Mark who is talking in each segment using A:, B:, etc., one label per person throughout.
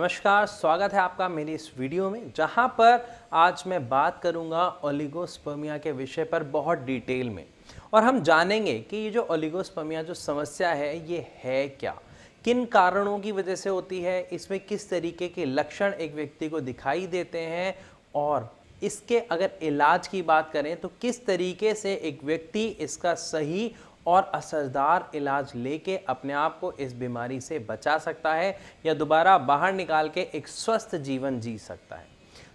A: नमस्कार स्वागत है आपका मेरी इस वीडियो में जहां पर आज मैं बात करूंगा ओलिगोस्पर्मिया के विषय पर बहुत डिटेल में और हम जानेंगे कि ये जो ओलिगोस्पर्मिया जो समस्या है ये है क्या किन कारणों की वजह से होती है इसमें किस तरीके के लक्षण एक व्यक्ति को दिखाई देते हैं और इसके अगर इलाज की बात करें तो किस तरीके से एक व्यक्ति इसका सही और असरदार इलाज लेके अपने आप को इस बीमारी से बचा सकता है या दोबारा बाहर निकाल के एक स्वस्थ जीवन जी सकता है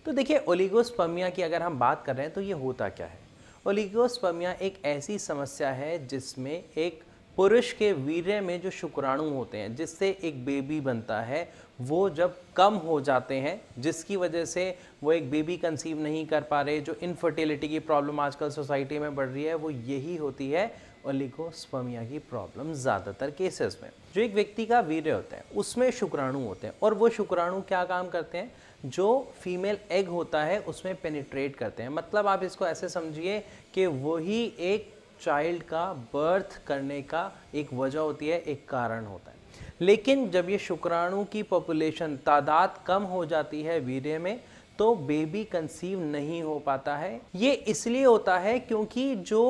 A: तो देखिए ओलिगोस्पमिया की अगर हम बात कर रहे हैं तो ये होता क्या है ओलिगोस्पमिया एक ऐसी समस्या है जिसमें एक पुरुष के वीर्य में जो शुक्राणु होते हैं जिससे एक बेबी बनता है वो जब कम हो जाते हैं जिसकी वजह से वो एक बेबी कंसीव नहीं कर पा रहे जो इनफर्टिलिटी की प्रॉब्लम आजकल सोसाइटी में बढ़ रही है वो यही होती है ओलिगोस्पर्मिया की प्रॉब्लम ज़्यादातर केसेस में जो एक व्यक्ति का वीर्य होता है उसमें शुक्राणु होते हैं और वो शुक्राणु क्या काम करते हैं जो फीमेल एग होता है उसमें पेनिट्रेट करते हैं मतलब आप इसको ऐसे समझिए कि वही एक चाइल्ड का बर्थ करने का एक वजह होती है एक कारण होता है लेकिन जब ये शुक्राणु की पॉपुलेशन तादाद कम हो जाती है वीर्य में तो बेबी कंसीव नहीं हो पाता है ये इसलिए होता है क्योंकि जो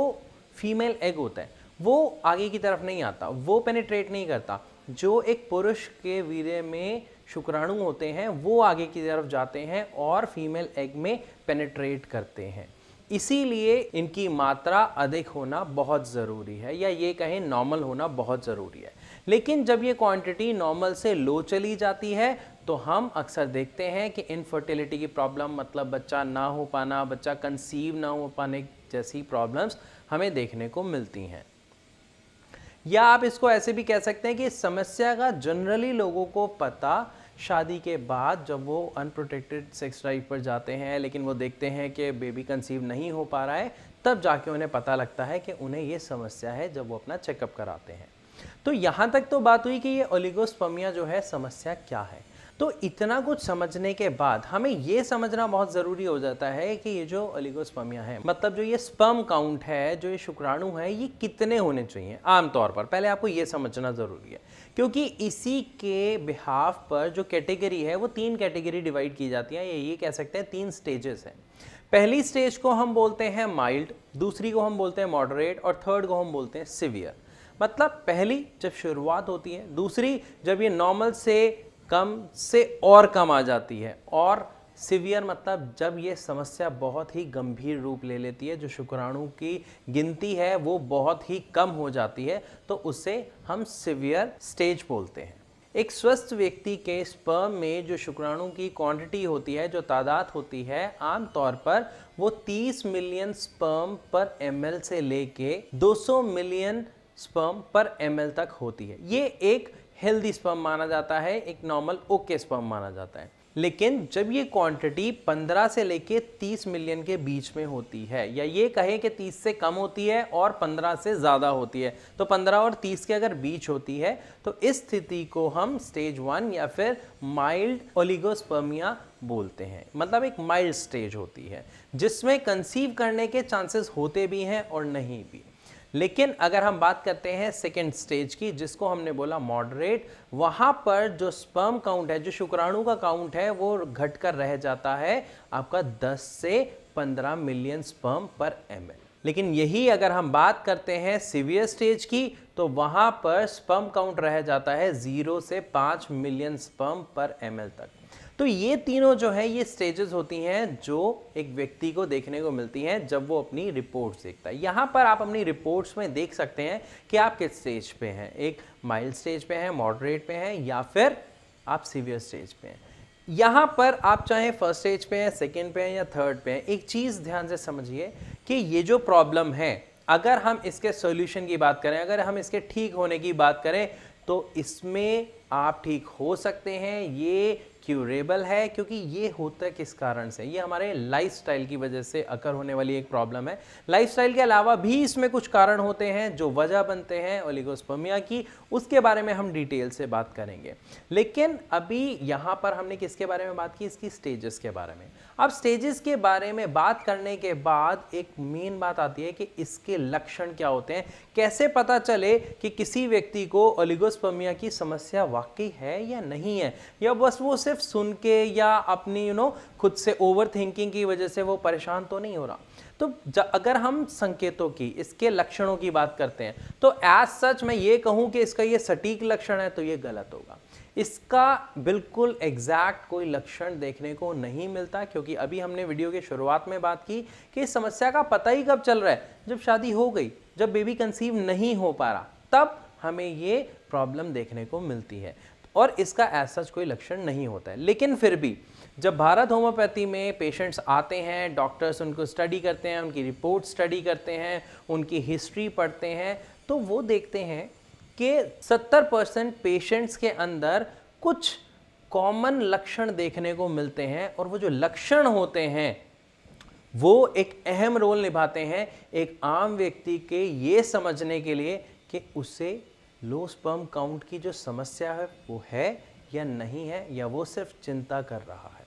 A: फीमेल एग होता है वो आगे की तरफ नहीं आता वो पेनिट्रेट नहीं करता जो एक पुरुष के वीर्य में शुक्राणु होते हैं वो आगे की तरफ जाते हैं और फीमेल एग में पेनिट्रेट करते हैं इसीलिए इनकी मात्रा अधिक होना बहुत ज़रूरी है या ये कहें नॉर्मल होना बहुत ज़रूरी है लेकिन जब ये क्वांटिटी नॉर्मल से लो चली जाती है तो हम अक्सर देखते हैं कि इनफर्टिलिटी की प्रॉब्लम मतलब बच्चा ना हो पाना बच्चा कंसीव ना हो पाने जैसी प्रॉब्लम्स हमें देखने को मिलती हैं या आप इसको ऐसे भी कह सकते हैं कि इस समस्या का जनरली लोगों को पता शादी के बाद जब वो अनप्रोटेक्टेड सेक्स ड्राइव पर जाते हैं लेकिन वो देखते हैं कि बेबी कंसीव नहीं हो पा रहा है तब जाके उन्हें पता लगता है कि उन्हें ये समस्या है जब वो अपना चेकअप कराते हैं तो यहाँ तक तो बात हुई कि ये ओलिगोस्पमिया जो है समस्या क्या है तो इतना कुछ समझने के बाद हमें ये समझना बहुत ज़रूरी हो जाता है कि ये जो अलीगोस्पमिया है मतलब जो ये स्पर्म काउंट है जो ये शुक्राणु है ये कितने होने चाहिए आमतौर पर पहले आपको ये समझना ज़रूरी है क्योंकि इसी के बिहाफ पर जो कैटेगरी है वो तीन कैटेगरी डिवाइड की जाती है ये कह सकते हैं तीन स्टेजेस हैं पहली स्टेज को हम बोलते हैं माइल्ड दूसरी को हम बोलते हैं मॉडरेट और थर्ड को हम बोलते हैं सिवियर मतलब पहली जब शुरुआत होती है दूसरी जब ये नॉर्मल से कम से और कम आ जाती है और सिवियर मतलब जब ये समस्या बहुत ही गंभीर रूप ले लेती है जो शुक्राणु की गिनती है वो बहुत ही कम हो जाती है तो उसे हम सिवियर स्टेज बोलते हैं एक स्वस्थ व्यक्ति के स्पर्म में जो शुक्राणु की क्वांटिटी होती है जो तादाद होती है आमतौर पर वो 30 मिलियन स्पर्म पर एम से लेके 200 मिलियन स्पर्म पर एम तक होती है ये एक हेल्दी स्पर्म माना जाता है एक नॉर्मल ओके स्पर्म माना जाता है लेकिन जब ये क्वांटिटी 15 से लेके 30 मिलियन के बीच में होती है या ये कहें कि 30 से कम होती है और 15 से ज़्यादा होती है तो 15 और 30 के अगर बीच होती है तो इस स्थिति को हम स्टेज वन या फिर माइल्ड ओलिगोस्पर्मिया बोलते हैं मतलब एक माइल्ड स्टेज होती है जिसमें कंसीव करने के चांसेस होते भी हैं और नहीं भी लेकिन अगर हम बात करते हैं सेकेंड स्टेज की जिसको हमने बोला मॉडरेट वहाँ पर जो स्पर्म काउंट है जो शुक्राणु का काउंट है वो घटकर रह जाता है आपका 10 से 15 मिलियन स्पर्म पर एम लेकिन यही अगर हम बात करते हैं सीवियर स्टेज की तो वहाँ पर स्पर्म काउंट रह जाता है ज़ीरो से पाँच मिलियन स्पर्म पर एम तक तो ये तीनों जो है ये स्टेजेस होती हैं जो एक व्यक्ति को देखने को मिलती हैं जब वो अपनी रिपोर्ट्स देखता है यहाँ पर आप अपनी रिपोर्ट्स में देख सकते हैं कि आप किस स्टेज पे हैं एक माइल्ड स्टेज पे हैं मॉडरेट पे हैं या फिर आप सीवियर स्टेज पे हैं यहाँ पर आप चाहे फर्स्ट स्टेज पे हैं सेकेंड पे हैं या थर्ड पे हैं एक चीज़ ध्यान से समझिए कि ये जो प्रॉब्लम है अगर हम इसके सोल्यूशन की बात करें अगर हम इसके ठीक होने की बात करें तो इसमें आप ठीक हो सकते हैं ये क्यूरेबल है क्योंकि ये होता किस कारण से ये हमारे लाइफस्टाइल की वजह से अकर होने वाली एक प्रॉब्लम है लाइफस्टाइल के अलावा भी इसमें कुछ कारण होते हैं जो वजह बनते हैं ओलिगोस्पोमिया की उसके बारे में हम डिटेल से बात करेंगे लेकिन अभी यहाँ पर हमने किसके बारे में बात की इसकी स्टेजेस के बारे में अब स्टेजेस के बारे में बात करने के बाद एक मेन बात आती है कि इसके लक्षण क्या होते हैं कैसे पता चले कि किसी व्यक्ति को ओलिगोस्पमिया की समस्या वाकई है या नहीं है या बस वो सिर्फ सुन के या अपनी यू you नो know, खुद से ओवर थिंकिंग की वजह से वो परेशान तो नहीं हो रहा तो अगर हम संकेतों की इसके लक्षणों की बात करते हैं तो एज सच मैं ये कहूँ कि इसका ये सटीक लक्षण है तो ये गलत होगा इसका बिल्कुल एग्जैक्ट कोई लक्षण देखने को नहीं मिलता क्योंकि अभी हमने वीडियो के शुरुआत में बात की कि इस समस्या का पता ही कब चल रहा है जब शादी हो गई जब बेबी कंसीव नहीं हो पा रहा तब हमें ये प्रॉब्लम देखने को मिलती है और इसका ऐसा कोई लक्षण नहीं होता है लेकिन फिर भी जब भारत होम्योपैथी में पेशेंट्स आते हैं डॉक्टर्स उनको स्टडी करते हैं उनकी रिपोर्ट स्टडी करते हैं उनकी हिस्ट्री पढ़ते हैं तो वो देखते हैं कि 70 परसेंट पेशेंट्स के अंदर कुछ कॉमन लक्षण देखने को मिलते हैं और वो जो लक्षण होते हैं वो एक अहम रोल निभाते हैं एक आम व्यक्ति के ये समझने के लिए कि उसे लो स्पर्म काउंट की जो समस्या है वो है या नहीं है या वो सिर्फ चिंता कर रहा है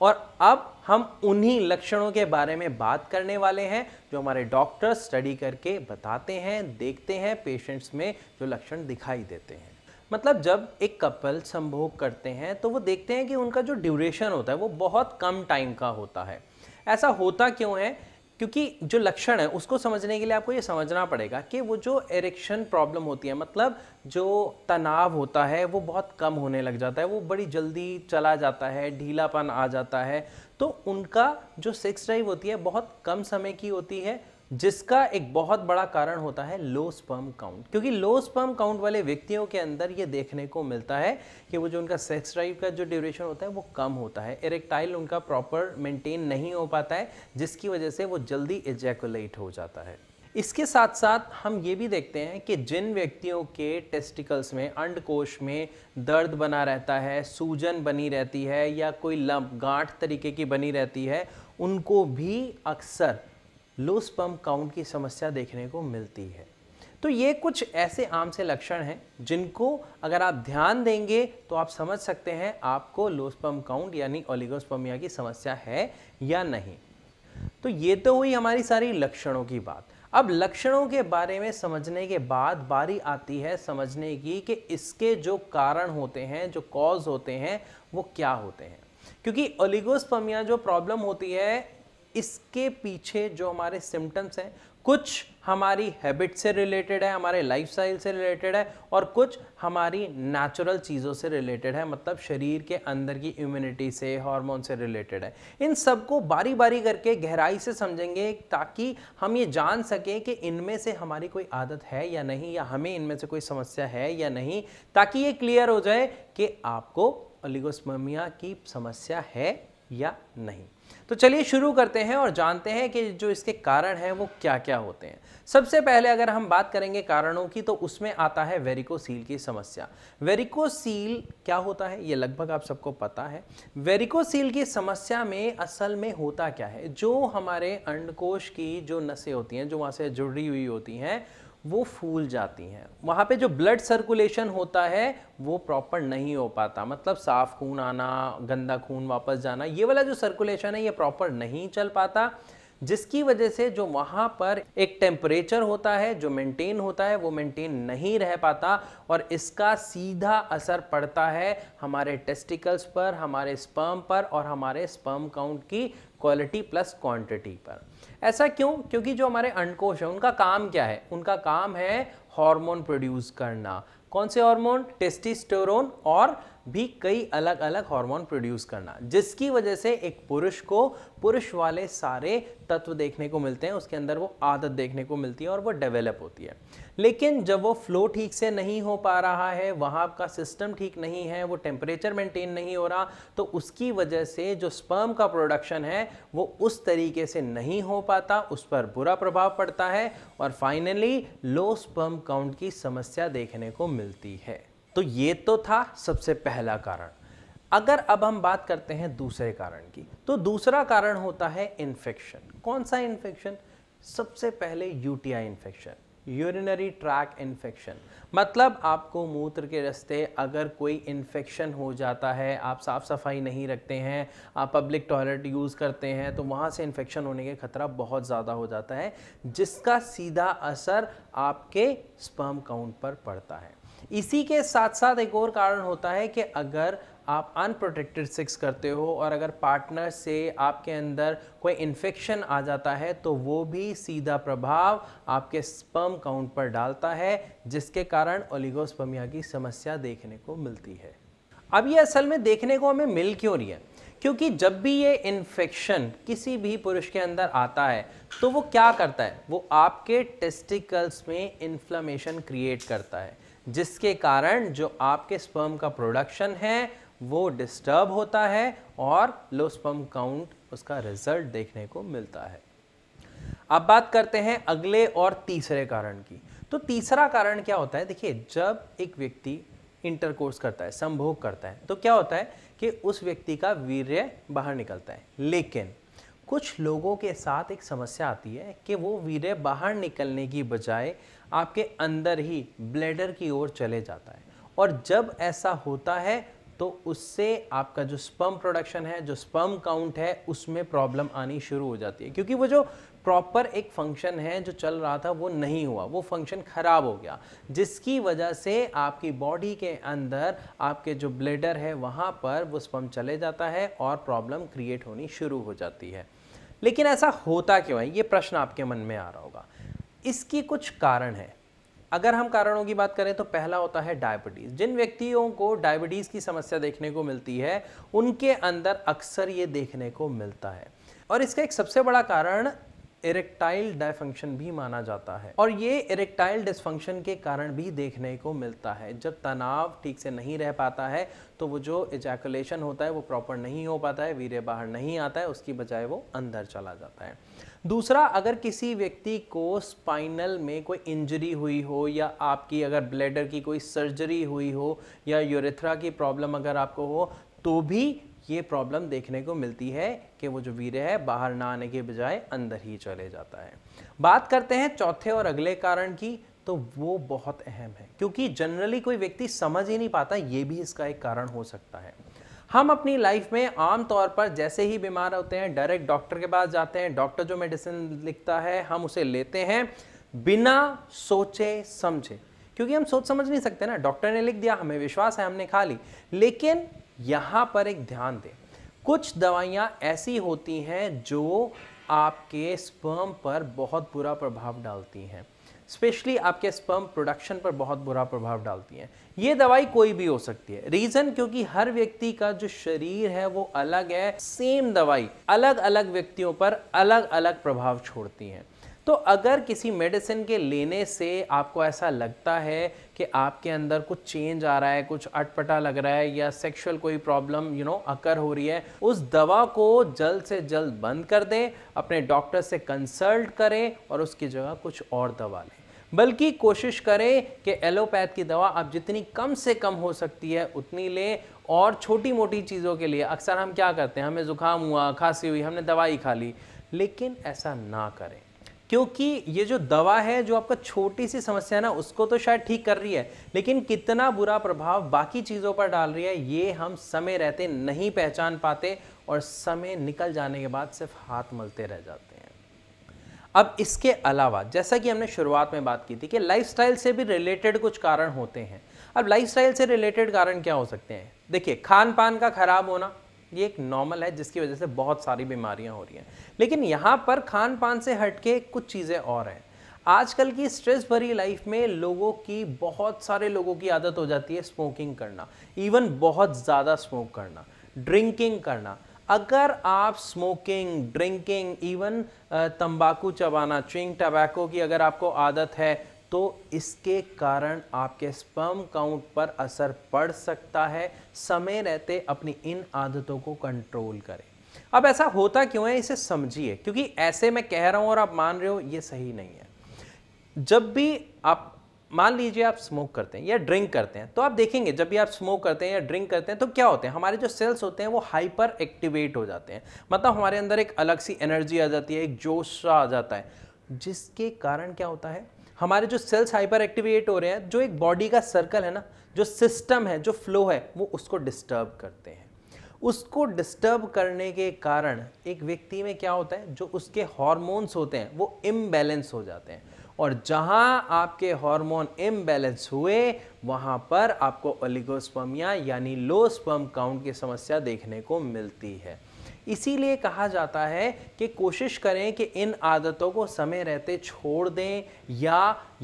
A: और अब हम उन्हीं लक्षणों के बारे में बात करने वाले हैं जो हमारे डॉक्टर स्टडी करके बताते हैं देखते हैं पेशेंट्स में जो लक्षण दिखाई देते हैं मतलब जब एक कपल संभोग करते हैं तो वो देखते हैं कि उनका जो ड्यूरेशन होता है वो बहुत कम टाइम का होता है ऐसा होता क्यों है क्योंकि जो लक्षण है उसको समझने के लिए आपको ये समझना पड़ेगा कि वो जो इरेक्शन प्रॉब्लम होती है मतलब जो तनाव होता है वो बहुत कम होने लग जाता है वो बड़ी जल्दी चला जाता है ढीलापन आ जाता है तो उनका जो सेक्स ड्राइव होती है बहुत कम समय की होती है जिसका एक बहुत बड़ा कारण होता है लो स्पर्म काउंट क्योंकि लो स्पर्म काउंट वाले व्यक्तियों के अंदर ये देखने को मिलता है कि वो जो उनका सेक्स ड्राइव का जो ड्यूरेशन होता है वो कम होता है इरेक्टाइल उनका प्रॉपर मेंटेन नहीं हो पाता है जिसकी वजह से वो जल्दी इजैकुलेट हो जाता है इसके साथ साथ हम ये भी देखते हैं कि जिन व्यक्तियों के टेस्टिकल्स में अंडकोश में दर्द बना रहता है सूजन बनी रहती है या कोई लंप गांठ तरीके की बनी रहती है उनको भी अक्सर लूज पंप काउंट की समस्या देखने को मिलती है तो ये कुछ ऐसे आम से लक्षण हैं जिनको अगर आप ध्यान देंगे तो आप समझ सकते हैं आपको लूज पंप काउंट यानी ओलिगोस्पमिया की समस्या है या नहीं तो ये तो हुई हमारी सारी लक्षणों की बात अब लक्षणों के बारे में समझने के बाद बारी आती है समझने की कि इसके जो कारण होते हैं जो कॉज होते हैं वो क्या होते हैं क्योंकि ओलिगोस्पमिया जो प्रॉब्लम होती है इसके पीछे जो हमारे सिम्टम्स हैं कुछ हमारी हैबिट से रिलेटेड है हमारे लाइफस्टाइल से रिलेटेड है और कुछ हमारी नेचुरल चीज़ों से रिलेटेड है मतलब शरीर के अंदर की इम्यूनिटी से हार्मोन से रिलेटेड है इन सबको बारी बारी करके गहराई से समझेंगे ताकि हम ये जान सकें कि इनमें से हमारी कोई आदत है या नहीं या हमें इनमें से कोई समस्या है या नहीं ताकि ये क्लियर हो जाए कि आपको ओलिगोस्ममिया की समस्या है या नहीं तो चलिए शुरू करते हैं और जानते हैं कि जो इसके कारण हैं वो क्या क्या होते हैं सबसे पहले अगर हम बात करेंगे कारणों की तो उसमें आता है वेरिकोसील की समस्या वेरिकोसील क्या होता है ये लगभग आप सबको पता है वेरिकोसील की समस्या में असल में होता क्या है जो हमारे अंडकोश की जो नसें होती हैं जो वहाँ से जुड़ी हुई होती हैं वो फूल जाती हैं वहाँ पे जो ब्लड सर्कुलेशन होता है वो प्रॉपर नहीं हो पाता मतलब साफ़ खून आना गंदा खून वापस जाना ये वाला जो सर्कुलेशन है ये प्रॉपर नहीं चल पाता जिसकी वजह से जो वहाँ पर एक टेम्परेचर होता है जो मेंटेन होता है वो मेंटेन नहीं रह पाता और इसका सीधा असर पड़ता है हमारे टेस्टिकल्स पर हमारे स्पर्म पर और हमारे स्पर्म काउंट की क्वालिटी प्लस क्वांटिटी पर ऐसा क्यों क्योंकि जो हमारे अंडकोश है उनका काम क्या है उनका काम है हार्मोन प्रोड्यूस करना कौन से हार्मोन टेस्टिस्टेरोन और भी कई अलग अलग हार्मोन प्रोड्यूस करना जिसकी वजह से एक पुरुष को पुरुष वाले सारे तत्व देखने को मिलते हैं उसके अंदर वो आदत देखने को मिलती है और वो डेवलप होती है लेकिन जब वो फ्लो ठीक से नहीं हो पा रहा है वहाँ का सिस्टम ठीक नहीं है वो टेम्परेचर मेंटेन नहीं हो रहा तो उसकी वजह से जो स्पर्म का प्रोडक्शन है वो उस तरीके से नहीं हो पाता उस पर बुरा प्रभाव पड़ता है और फाइनली लो स्पर्म काउंट की समस्या देखने को मिलती है तो ये तो था सबसे पहला कारण अगर अब हम बात करते हैं दूसरे कारण की तो दूसरा कारण होता है इन्फेक्शन कौन सा इन्फेक्शन सबसे पहले UTI infection urinary tract infection मतलब आपको मूत्र के रास्ते अगर कोई इन्फेक्शन हो जाता है आप साफ़ सफाई नहीं रखते हैं आप पब्लिक टॉयलेट यूज़ करते हैं तो वहाँ से इन्फेक्शन होने के खतरा बहुत ज़्यादा हो जाता है जिसका सीधा असर आपके स्पर्म काउंट पर पड़ता है इसी के साथ साथ एक और कारण होता है कि अगर आप अनप्रोटेक्टेड सेक्स करते हो और अगर पार्टनर से आपके अंदर कोई इन्फेक्शन आ जाता है तो वो भी सीधा प्रभाव आपके स्पर्म काउंट पर डालता है जिसके कारण ओलिगोस्पमिया की समस्या देखने को मिलती है अब ये असल में देखने को हमें मिल क्यों रही है क्योंकि जब भी ये इन्फेक्शन किसी भी पुरुष के अंदर आता है तो वो क्या करता है वो आपके टेस्टिकल्स में इन्फ्लामेशन क्रिएट करता है जिसके कारण जो आपके स्पर्म का प्रोडक्शन है वो डिस्टर्ब होता है और लो स्पर्म काउंट उसका रिजल्ट देखने को मिलता है अब बात करते हैं अगले और तीसरे कारण की तो तीसरा कारण क्या होता है देखिए जब एक व्यक्ति इंटरकोर्स करता है संभोग करता है तो क्या होता है कि उस व्यक्ति का वीर्य बाहर निकलता है लेकिन कुछ लोगों के साथ एक समस्या आती है कि वो वीर्य बाहर निकलने की बजाय आपके अंदर ही ब्लेडर की ओर चले जाता है और जब ऐसा होता है तो उससे आपका जो स्पम प्रोडक्शन है जो स्पम काउंट है उसमें प्रॉब्लम आनी शुरू हो जाती है क्योंकि वो जो प्रॉपर एक फंक्शन है जो चल रहा था वो नहीं हुआ वो फंक्शन ख़राब हो गया जिसकी वजह से आपकी बॉडी के अंदर आपके जो ब्लेडर है वहाँ पर वो स्पम चले जाता है और प्रॉब्लम क्रिएट होनी शुरू हो जाती है लेकिन ऐसा होता क्यों है ये प्रश्न आपके मन में आ रहा होगा इसकी कुछ कारण है अगर हम कारणों की बात करें तो पहला होता है डायबिटीज़ जिन व्यक्तियों को डायबिटीज़ की समस्या देखने को मिलती है उनके अंदर अक्सर ये देखने को मिलता है और इसका एक सबसे बड़ा कारण इरेक्टाइल डायफंक्शन भी माना जाता है और ये इरेक्टाइल डिसफंक्शन के कारण भी देखने को मिलता है जब तनाव ठीक से नहीं रह पाता है तो वो जो इजैकुलेशन होता है वो प्रॉपर नहीं हो पाता है वीर्य बाहर नहीं आता है उसकी बजाय वो अंदर चला जाता है दूसरा अगर किसी व्यक्ति को स्पाइनल में कोई इंजरी हुई हो या आपकी अगर ब्लेडर की कोई सर्जरी हुई हो या यूरेथ्रा की प्रॉब्लम अगर आपको हो तो भी ये प्रॉब्लम देखने को मिलती है कि वो जो वीर्य है बाहर ना आने के बजाय अंदर ही चले जाता है बात करते हैं चौथे और अगले कारण की तो वो बहुत अहम है क्योंकि जनरली कोई व्यक्ति समझ ही नहीं पाता ये भी इसका एक कारण हो सकता है हम अपनी लाइफ में आमतौर पर जैसे ही बीमार होते हैं डायरेक्ट डॉक्टर के पास जाते हैं डॉक्टर जो मेडिसिन लिखता है हम उसे लेते हैं बिना सोचे समझे क्योंकि हम सोच समझ नहीं सकते ना डॉक्टर ने लिख दिया हमें विश्वास है हमने खा ली लेकिन यहाँ पर एक ध्यान दें कुछ दवाइयाँ ऐसी होती हैं जो आपके स्पर्म पर बहुत बुरा प्रभाव डालती हैं स्पेशली आपके स्पर्म प्रोडक्शन पर बहुत बुरा प्रभाव डालती हैं ये दवाई कोई भी हो सकती है रीज़न क्योंकि हर व्यक्ति का जो शरीर है वो अलग है सेम दवाई अलग अलग व्यक्तियों पर अलग अलग प्रभाव छोड़ती हैं तो अगर किसी मेडिसिन के लेने से आपको ऐसा लगता है कि आपके अंदर कुछ चेंज आ रहा है कुछ अटपटा लग रहा है या सेक्सुअल कोई प्रॉब्लम यू नो अकर हो रही है उस दवा को जल्द से जल्द बंद कर दें अपने डॉक्टर से कंसल्ट करें और उसकी जगह कुछ और दवा लें बल्कि कोशिश करें कि एलोपैथ की दवा आप जितनी कम से कम हो सकती है उतनी लें और छोटी मोटी चीज़ों के लिए अक्सर हम क्या करते हैं हमें ज़ुकाम हुआ खांसी हुई हमने दवाई खा ली लेकिन ऐसा ना करें क्योंकि ये जो दवा है जो आपका छोटी सी समस्या है ना उसको तो शायद ठीक कर रही है लेकिन कितना बुरा प्रभाव बाकी चीज़ों पर डाल रही है ये हम समय रहते नहीं पहचान पाते और समय निकल जाने के बाद सिर्फ हाथ मलते रह जाते हैं अब इसके अलावा जैसा कि हमने शुरुआत में बात की थी कि लाइफस्टाइल से भी रिलेटेड कुछ कारण होते हैं अब लाइफस्टाइल से रिलेटेड कारण क्या हो सकते हैं देखिए खान पान का खराब होना ये एक नॉर्मल है जिसकी वजह से बहुत सारी बीमारियां हो रही हैं लेकिन यहाँ पर खान पान से हट के कुछ चीज़ें और हैं आजकल की स्ट्रेस भरी लाइफ में लोगों की बहुत सारे लोगों की आदत हो जाती है स्मोकिंग करना इवन बहुत ज़्यादा स्मोक करना ड्रिंकिंग करना अगर आप स्मोकिंग ड्रिंकिंग इवन तंबाकू चबाना चिंग टबैको की अगर आपको आदत है तो इसके कारण आपके स्पर्म काउंट पर असर पड़ सकता है समय रहते अपनी इन आदतों को कंट्रोल करें अब ऐसा होता क्यों है इसे समझिए क्योंकि ऐसे मैं कह रहा हूँ और आप मान रहे हो ये सही नहीं है जब भी आप मान लीजिए आप स्मोक करते हैं या ड्रिंक करते हैं तो आप देखेंगे जब भी आप स्मोक करते हैं या ड्रिंक करते हैं तो क्या होते हैं हमारे जो सेल्स होते हैं वो हाइपर एक्टिवेट हो जाते हैं मतलब हमारे अंदर एक अलग सी एनर्जी आ जाती है एक जोश आ जाता है जिसके कारण क्या होता है हमारे जो सेल्स हाइपर एक्टिवेट हो रहे हैं जो एक बॉडी का सर्कल है ना जो सिस्टम है जो फ्लो है वो उसको डिस्टर्ब करते हैं उसको डिस्टर्ब करने के कारण एक व्यक्ति में क्या होता है जो उसके हॉर्मोन्स होते हैं वो इम्बैलेंस हो जाते हैं और जहाँ आपके हार्मोन इम्बैलेंस हुए वहाँ पर आपको ओलिगोस्पर्मिया यानी लो स्पर्म काउंट की समस्या देखने को मिलती है इसीलिए कहा जाता है कि कोशिश करें कि इन आदतों को समय रहते छोड़ दें या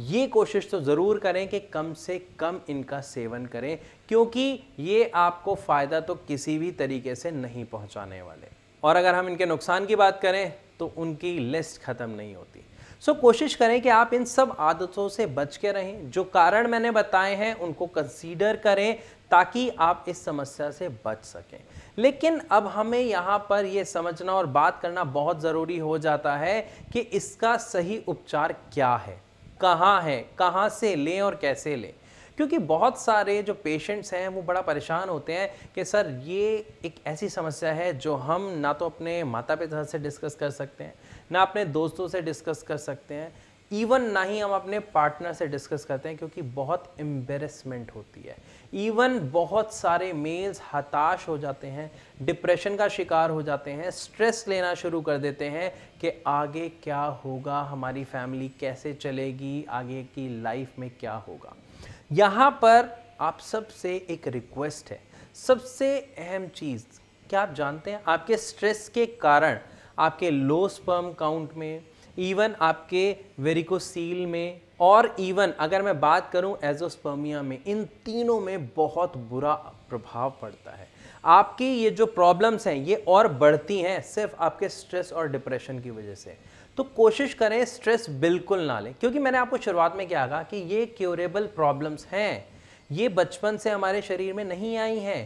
A: ये कोशिश तो ज़रूर करें कि कम से कम इनका सेवन करें क्योंकि ये आपको फ़ायदा तो किसी भी तरीके से नहीं पहुंचाने वाले और अगर हम इनके नुकसान की बात करें तो उनकी लिस्ट ख़त्म नहीं होती सो so, कोशिश करें कि आप इन सब आदतों से बच के रहें जो कारण मैंने बताए हैं उनको कंसीडर करें ताकि आप इस समस्या से बच सकें लेकिन अब हमें यहाँ पर यह समझना और बात करना बहुत ज़रूरी हो जाता है कि इसका सही उपचार क्या है कहाँ है कहाँ से लें और कैसे लें क्योंकि बहुत सारे जो पेशेंट्स हैं वो बड़ा परेशान होते हैं कि सर ये एक ऐसी समस्या है जो हम ना तो अपने माता पिता से डिस्कस कर सकते हैं ना अपने दोस्तों से डिस्कस कर सकते हैं इवन ना ही हम अपने पार्टनर से डिस्कस करते हैं क्योंकि बहुत एम्बेरसमेंट होती है इवन बहुत सारे मेल्स हताश हो जाते हैं डिप्रेशन का शिकार हो जाते हैं स्ट्रेस लेना शुरू कर देते हैं कि आगे क्या होगा हमारी फैमिली कैसे चलेगी आगे की लाइफ में क्या होगा यहाँ पर आप सबसे एक रिक्वेस्ट है सबसे अहम चीज़ क्या आप जानते हैं आपके स्ट्रेस के कारण आपके लो स्पर्म काउंट में इवन आपके वेरिकोसील में और इवन अगर मैं बात करूं एजोस्पर्मिया में इन तीनों में बहुत बुरा प्रभाव पड़ता है आपकी ये जो प्रॉब्लम्स हैं ये और बढ़ती हैं सिर्फ आपके स्ट्रेस और डिप्रेशन की वजह से तो कोशिश करें स्ट्रेस बिल्कुल ना लें क्योंकि मैंने आपको शुरुआत में क्या कहा कि ये क्योरेबल प्रॉब्लम्स हैं ये बचपन से हमारे शरीर में नहीं आई हैं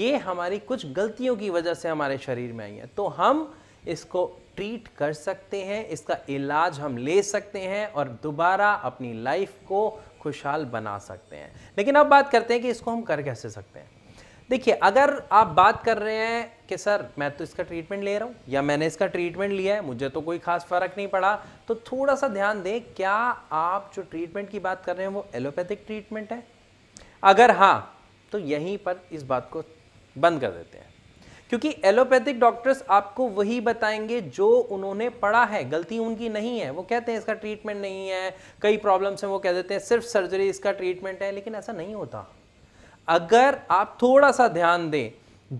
A: ये हमारी कुछ गलतियों की वजह से हमारे शरीर में आई हैं तो हम इसको ट्रीट कर सकते हैं इसका इलाज हम ले सकते हैं और दोबारा अपनी लाइफ को खुशहाल बना सकते हैं लेकिन अब बात करते हैं कि इसको हम कर कैसे सकते हैं देखिए अगर आप बात कर रहे हैं कि सर मैं तो इसका ट्रीटमेंट ले रहा हूँ या मैंने इसका ट्रीटमेंट लिया है मुझे तो कोई खास फ़र्क नहीं पड़ा तो थोड़ा सा ध्यान दें क्या आप जो ट्रीटमेंट की बात कर रहे हैं वो एलोपैथिक ट्रीटमेंट है अगर हाँ तो यहीं पर इस बात को बंद कर देते हैं क्योंकि एलोपैथिक डॉक्टर्स आपको वही बताएंगे जो उन्होंने पढ़ा है गलती उनकी नहीं है वो कहते हैं इसका ट्रीटमेंट नहीं है कई प्रॉब्लम्स हैं वो कह देते हैं सिर्फ सर्जरी इसका ट्रीटमेंट है लेकिन ऐसा नहीं होता अगर आप थोड़ा सा ध्यान दें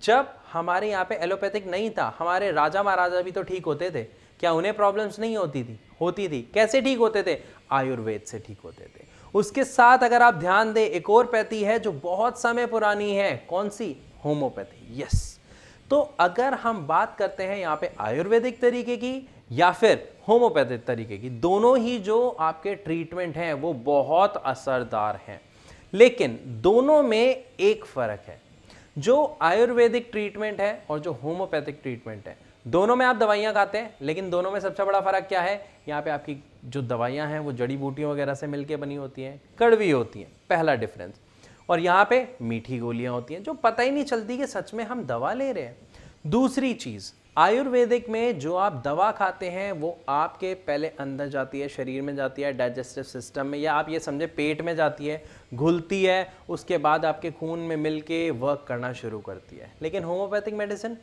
A: जब हमारे यहाँ पे एलोपैथिक नहीं था हमारे राजा महाराजा भी तो ठीक होते थे क्या उन्हें प्रॉब्लम्स नहीं होती थी होती थी कैसे ठीक होते थे आयुर्वेद से ठीक होते थे उसके साथ अगर आप ध्यान दें एक और पैथी है जो बहुत समय पुरानी है कौन सी होम्योपैथी यस तो अगर हम बात करते हैं यहाँ पे आयुर्वेदिक तरीके की या फिर होम्योपैथिक तरीके की दोनों ही जो आपके ट्रीटमेंट हैं वो बहुत असरदार हैं लेकिन दोनों में एक फ़र्क है जो आयुर्वेदिक ट्रीटमेंट है और जो होम्योपैथिक ट्रीटमेंट है दोनों में आप दवाइयाँ खाते हैं लेकिन दोनों में सबसे बड़ा फ़र्क क्या है यहाँ पे आपकी जो दवाइयाँ हैं वो जड़ी बूटियों वगैरह से मिलके बनी होती हैं कड़वी होती हैं पहला डिफरेंस और यहाँ पे मीठी गोलियाँ होती हैं जो पता ही नहीं चलती कि सच में हम दवा ले रहे हैं दूसरी चीज़ आयुर्वेदिक में जो आप दवा खाते हैं वो आपके पहले अंदर जाती है शरीर में जाती है डाइजेस्टिव सिस्टम में या आप ये समझे पेट में जाती है घुलती है उसके बाद आपके खून में मिल के वर्क करना शुरू करती है लेकिन होम्योपैथिक मेडिसिन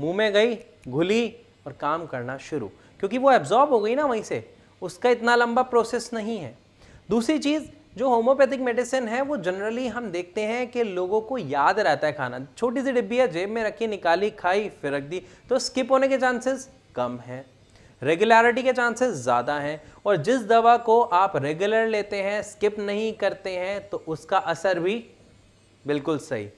A: मुँह में गई घुली और काम करना शुरू क्योंकि वो एब्जॉर्ब हो गई ना वहीं से उसका इतना लंबा प्रोसेस नहीं है दूसरी चीज़ जो होम्योपैथिक मेडिसिन है वो जनरली हम देखते हैं कि लोगों को याद रहता है खाना छोटी सी डिब्बी है जेब में रखी निकाली खाई फिर रख दी तो स्किप होने के चांसेस कम हैं रेगुलरिटी के चांसेस ज़्यादा हैं और जिस दवा को आप रेगुलर लेते हैं स्किप नहीं करते हैं तो उसका असर भी बिल्कुल सही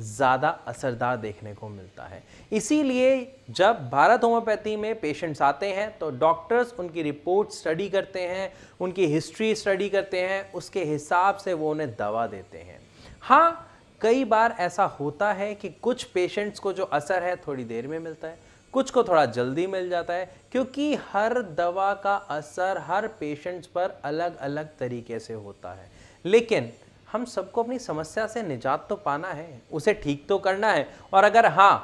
A: ज़्यादा असरदार देखने को मिलता है इसीलिए जब भारत होम्योपैथी में पेशेंट्स आते हैं तो डॉक्टर्स उनकी रिपोर्ट स्टडी करते हैं उनकी हिस्ट्री स्टडी करते हैं उसके हिसाब से वो उन्हें दवा देते हैं हाँ कई बार ऐसा होता है कि कुछ पेशेंट्स को जो असर है थोड़ी देर में मिलता है कुछ को थोड़ा जल्दी मिल जाता है क्योंकि हर दवा का असर हर पेशेंट्स पर अलग अलग तरीके से होता है लेकिन हम सबको अपनी समस्या से निजात तो पाना है उसे ठीक तो करना है और अगर हाँ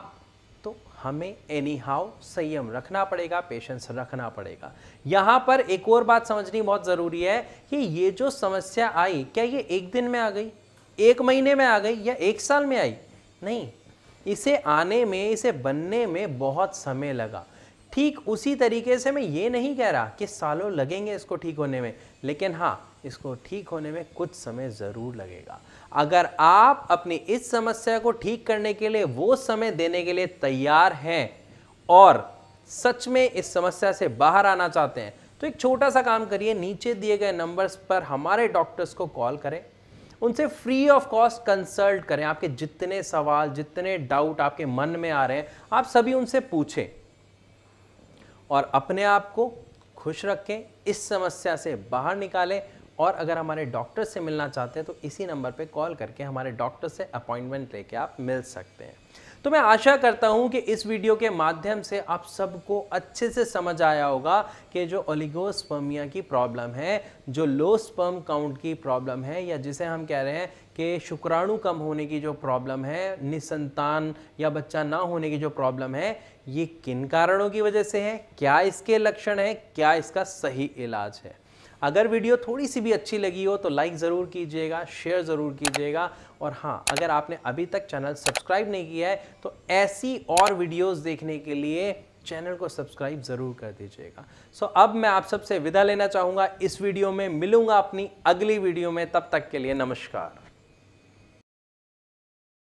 A: तो हमें एनी हाउ संयम रखना पड़ेगा पेशेंस रखना पड़ेगा यहाँ पर एक और बात समझनी बहुत ज़रूरी है कि ये जो समस्या आई क्या ये एक दिन में आ गई एक महीने में आ गई या एक साल में आई नहीं इसे आने में इसे बनने में बहुत समय लगा ठीक उसी तरीके से मैं ये नहीं कह रहा कि सालों लगेंगे इसको ठीक होने में लेकिन हाँ इसको ठीक होने में कुछ समय ज़रूर लगेगा अगर आप अपनी इस समस्या को ठीक करने के लिए वो समय देने के लिए तैयार हैं और सच में इस समस्या से बाहर आना चाहते हैं तो एक छोटा सा काम करिए नीचे दिए गए नंबर्स पर हमारे डॉक्टर्स को कॉल करें उनसे फ्री ऑफ कॉस्ट कंसल्ट करें आपके जितने सवाल जितने डाउट आपके मन में आ रहे हैं आप सभी उनसे पूछें और अपने आप को खुश रखें इस समस्या से बाहर निकालें और अगर हमारे डॉक्टर से मिलना चाहते हैं तो इसी नंबर पे कॉल करके हमारे डॉक्टर से अपॉइंटमेंट लेके आप मिल सकते हैं तो मैं आशा करता हूं कि इस वीडियो के माध्यम से आप सबको अच्छे से समझ आया होगा कि जो ओलिगोस्पर्मिया की प्रॉब्लम है जो लो स्पर्म काउंट की प्रॉब्लम है या जिसे हम कह रहे हैं कि शुक्राणु कम होने की जो प्रॉब्लम है निसंतान या बच्चा ना होने की जो प्रॉब्लम है ये किन कारणों की वजह से है क्या इसके लक्षण है क्या इसका सही इलाज है अगर वीडियो थोड़ी सी भी अच्छी लगी हो तो लाइक ज़रूर कीजिएगा शेयर ज़रूर कीजिएगा और हाँ अगर आपने अभी तक चैनल सब्सक्राइब नहीं किया है तो ऐसी और वीडियोज़ देखने के लिए चैनल को सब्सक्राइब ज़रूर कर दीजिएगा सो अब मैं आप सबसे विदा लेना चाहूँगा इस वीडियो में मिलूँगा अपनी अगली वीडियो में तब तक के लिए नमस्कार